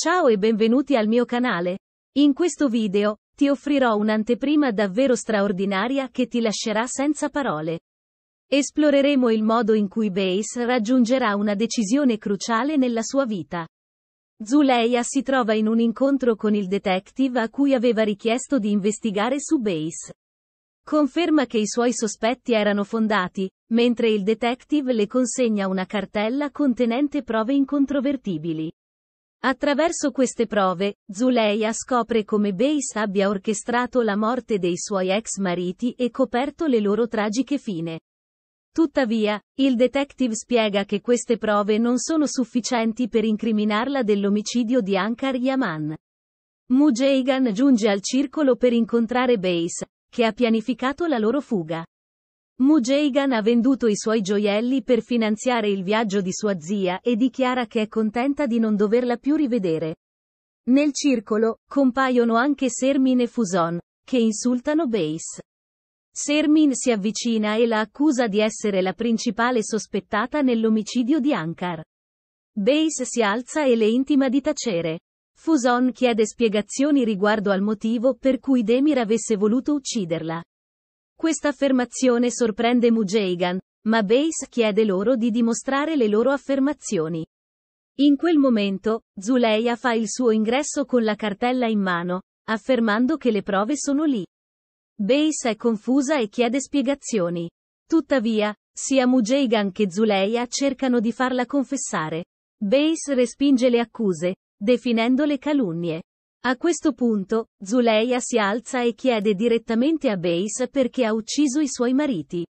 Ciao e benvenuti al mio canale. In questo video, ti offrirò un'anteprima davvero straordinaria che ti lascerà senza parole. Esploreremo il modo in cui Base raggiungerà una decisione cruciale nella sua vita. Zuleia si trova in un incontro con il detective a cui aveva richiesto di investigare su Base. Conferma che i suoi sospetti erano fondati, mentre il detective le consegna una cartella contenente prove incontrovertibili. Attraverso queste prove, Zuleia scopre come Bass abbia orchestrato la morte dei suoi ex mariti e coperto le loro tragiche fine. Tuttavia, il detective spiega che queste prove non sono sufficienti per incriminarla dell'omicidio di Ankar Yaman. Mujeigan giunge al circolo per incontrare Bass, che ha pianificato la loro fuga. Mujeigan ha venduto i suoi gioielli per finanziare il viaggio di sua zia e dichiara che è contenta di non doverla più rivedere. Nel circolo, compaiono anche Sermin e Fuson, che insultano Base. Sermin si avvicina e la accusa di essere la principale sospettata nell'omicidio di Ankar. Base si alza e le intima di tacere. Fuson chiede spiegazioni riguardo al motivo per cui Demir avesse voluto ucciderla. Questa affermazione sorprende Mujagan, ma Base chiede loro di dimostrare le loro affermazioni. In quel momento, Zuleya fa il suo ingresso con la cartella in mano, affermando che le prove sono lì. Base è confusa e chiede spiegazioni. Tuttavia, sia Mujagan che Zuleya cercano di farla confessare. Base respinge le accuse, definendole calunnie. A questo punto, Zuleia si alza e chiede direttamente a Base perché ha ucciso i suoi mariti.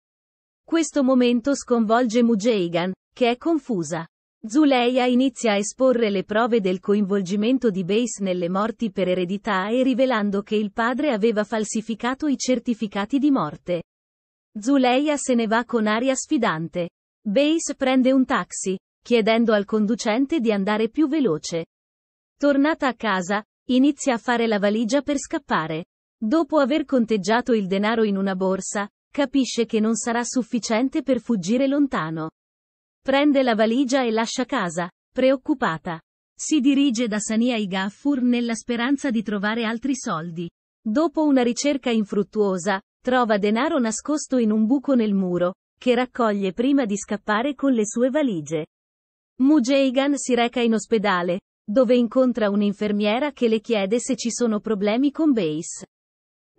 Questo momento sconvolge Mujeigan, che è confusa. Zuleia inizia a esporre le prove del coinvolgimento di Base nelle morti per eredità e rivelando che il padre aveva falsificato i certificati di morte. Zuleia se ne va con aria sfidante. Base prende un taxi, chiedendo al conducente di andare più veloce. Tornata a casa, Inizia a fare la valigia per scappare. Dopo aver conteggiato il denaro in una borsa, capisce che non sarà sufficiente per fuggire lontano. Prende la valigia e lascia casa, preoccupata. Si dirige da Sania ai Gaffur nella speranza di trovare altri soldi. Dopo una ricerca infruttuosa, trova denaro nascosto in un buco nel muro, che raccoglie prima di scappare con le sue valigie. Mujeigan si reca in ospedale, dove incontra un'infermiera che le chiede se ci sono problemi con Base.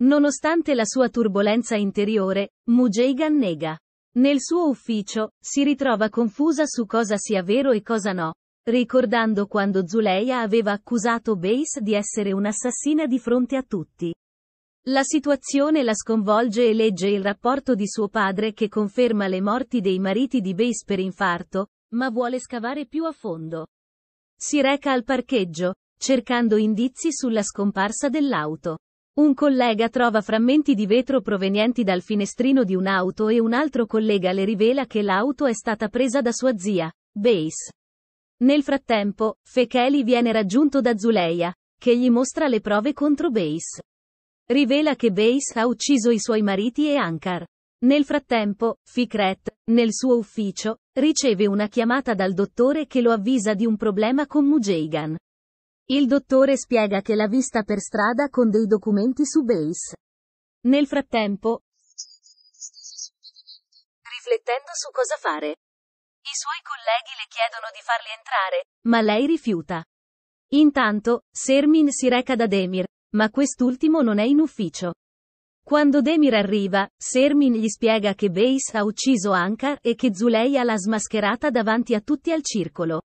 Nonostante la sua turbolenza interiore, Mujeigan nega. Nel suo ufficio, si ritrova confusa su cosa sia vero e cosa no, ricordando quando Zuleya aveva accusato Base di essere un'assassina di fronte a tutti. La situazione la sconvolge e legge il rapporto di suo padre che conferma le morti dei mariti di Base per infarto, ma vuole scavare più a fondo. Si reca al parcheggio, cercando indizi sulla scomparsa dell'auto. Un collega trova frammenti di vetro provenienti dal finestrino di un'auto e un altro collega le rivela che l'auto è stata presa da sua zia, Base. Nel frattempo, Fecheli viene raggiunto da Zuleia, che gli mostra le prove contro Base. Rivela che Base ha ucciso i suoi mariti e Ankar. Nel frattempo, Fikret, nel suo ufficio, riceve una chiamata dal dottore che lo avvisa di un problema con Mujeigan. Il dottore spiega che l'ha vista per strada con dei documenti su Base. Nel frattempo, riflettendo su cosa fare, i suoi colleghi le chiedono di farli entrare, ma lei rifiuta. Intanto, Sermin si reca da Demir, ma quest'ultimo non è in ufficio. Quando Demir arriva, Sermin gli spiega che Base ha ucciso Ankar e che Zuleia l'ha smascherata davanti a tutti al circolo.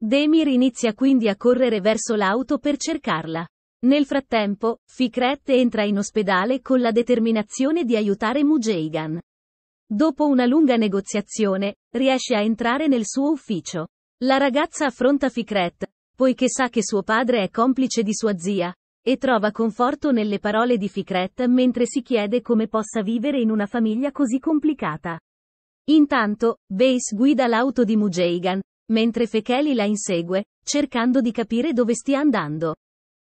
Demir inizia quindi a correre verso l'auto per cercarla. Nel frattempo, Fikret entra in ospedale con la determinazione di aiutare Mujeigan. Dopo una lunga negoziazione, riesce a entrare nel suo ufficio. La ragazza affronta Fikret, poiché sa che suo padre è complice di sua zia, e trova conforto nelle parole di Fikret mentre si chiede come possa vivere in una famiglia così complicata. Intanto, Base guida l'auto di Mujeigan, mentre Fekeli la insegue, cercando di capire dove stia andando.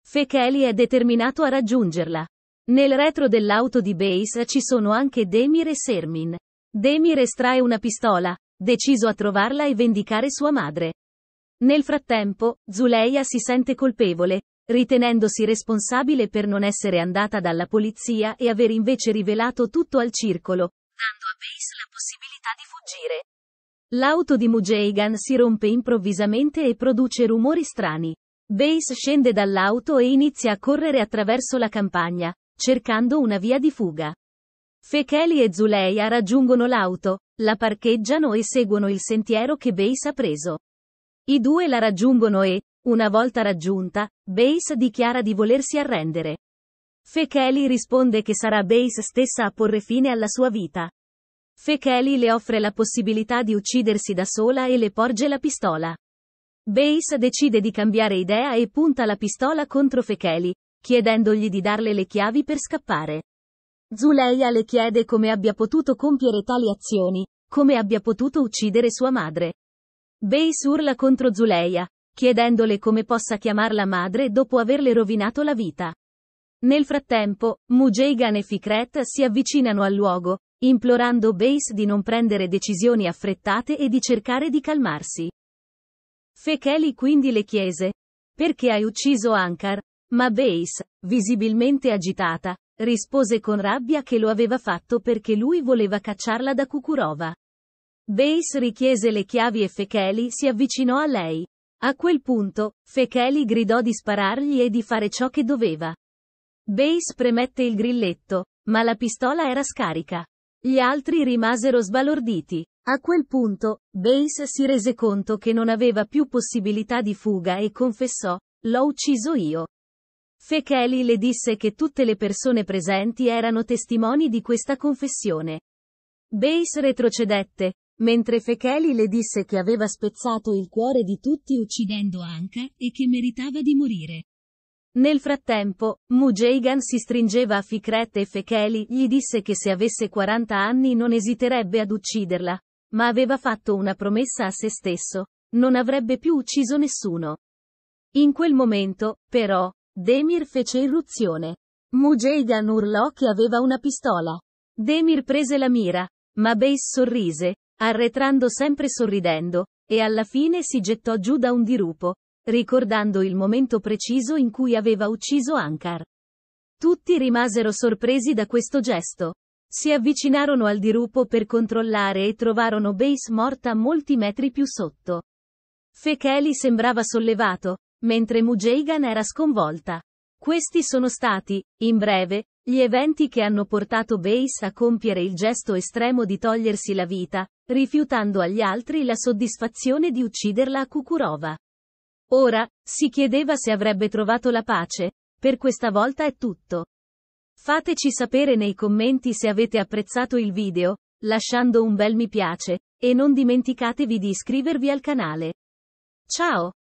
Fekeli è determinato a raggiungerla. Nel retro dell'auto di Base ci sono anche Demir e Sermin. Demir estrae una pistola, deciso a trovarla e vendicare sua madre. Nel frattempo, Zuleia si sente colpevole, ritenendosi responsabile per non essere andata dalla polizia e aver invece rivelato tutto al circolo, dando a Pace la possibilità di fuggire. L'auto di Mujeigan si rompe improvvisamente e produce rumori strani. Base scende dall'auto e inizia a correre attraverso la campagna, cercando una via di fuga. Fekeli e Zuleia raggiungono l'auto, la parcheggiano e seguono il sentiero che Base ha preso. I due la raggiungono e, una volta raggiunta, Base dichiara di volersi arrendere. Fekeli risponde che sarà Base stessa a porre fine alla sua vita. Fekeli le offre la possibilità di uccidersi da sola e le porge la pistola. Base decide di cambiare idea e punta la pistola contro Fekeli, chiedendogli di darle le chiavi per scappare. Zuleia le chiede come abbia potuto compiere tali azioni, come abbia potuto uccidere sua madre. Base urla contro Zuleia, chiedendole come possa chiamarla madre dopo averle rovinato la vita. Nel frattempo, Mujeigan e Fikret si avvicinano al luogo, implorando Base di non prendere decisioni affrettate e di cercare di calmarsi. Fekeli quindi le chiese, perché hai ucciso Ankar? Ma Base, visibilmente agitata, rispose con rabbia che lo aveva fatto perché lui voleva cacciarla da Kukurova. Base richiese le chiavi e Fekeli si avvicinò a lei. A quel punto, Fecheli gridò di sparargli e di fare ciò che doveva. Base premette il grilletto, ma la pistola era scarica. Gli altri rimasero sbalorditi. A quel punto, Base si rese conto che non aveva più possibilità di fuga e confessò, l'ho ucciso io. Fecheli le disse che tutte le persone presenti erano testimoni di questa confessione. Base retrocedette, mentre Fecheli le disse che aveva spezzato il cuore di tutti uccidendo Anka, e che meritava di morire. Nel frattempo, Mujeigan si stringeva a Fikret e Fecheli gli disse che se avesse 40 anni non esiterebbe ad ucciderla, ma aveva fatto una promessa a se stesso, non avrebbe più ucciso nessuno. In quel momento, però, Demir fece irruzione. Mujeigan urlò che aveva una pistola. Demir prese la mira, ma Base sorrise, arretrando sempre sorridendo, e alla fine si gettò giù da un dirupo, ricordando il momento preciso in cui aveva ucciso Ankar. Tutti rimasero sorpresi da questo gesto. Si avvicinarono al dirupo per controllare e trovarono Base morta molti metri più sotto. Fekeli sembrava sollevato, mentre Mujeigan era sconvolta. Questi sono stati, in breve, gli eventi che hanno portato Bass a compiere il gesto estremo di togliersi la vita, rifiutando agli altri la soddisfazione di ucciderla a Kukurova. Ora, si chiedeva se avrebbe trovato la pace. Per questa volta è tutto. Fateci sapere nei commenti se avete apprezzato il video, lasciando un bel mi piace, e non dimenticatevi di iscrivervi al canale. Ciao!